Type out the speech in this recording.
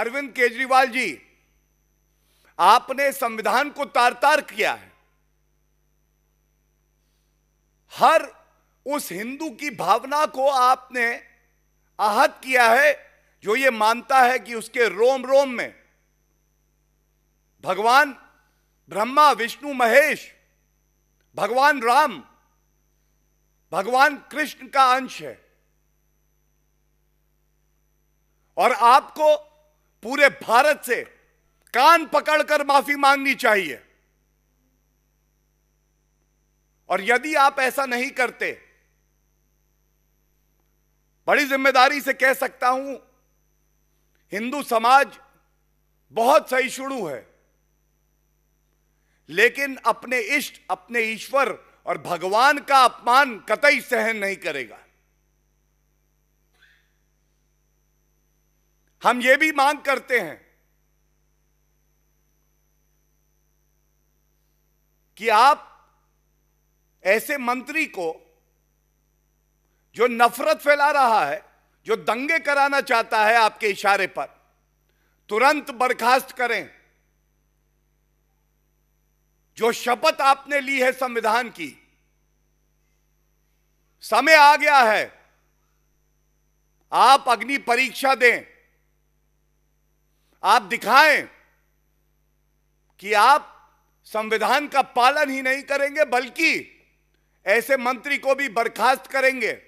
अरविंद केजरीवाल जी आपने संविधान को तार तार किया है हर उस हिंदू की भावना को आपने आहत किया है जो ये मानता है कि उसके रोम रोम में भगवान ब्रह्मा विष्णु महेश भगवान राम भगवान कृष्ण का अंश है और आपको पूरे भारत से कान पकड़कर माफी मांगनी चाहिए और यदि आप ऐसा नहीं करते बड़ी जिम्मेदारी से कह सकता हूं हिंदू समाज बहुत सही शुरू है लेकिन अपने इष्ट अपने ईश्वर और भगवान का अपमान कतई सहन नहीं करेगा हम ये भी मांग करते हैं कि आप ऐसे मंत्री को जो नफरत फैला रहा है जो दंगे कराना चाहता है आपके इशारे पर तुरंत बर्खास्त करें जो शपथ आपने ली है संविधान की समय आ गया है आप अग्नि परीक्षा दें आप दिखाएं कि आप संविधान का पालन ही नहीं करेंगे बल्कि ऐसे मंत्री को भी बर्खास्त करेंगे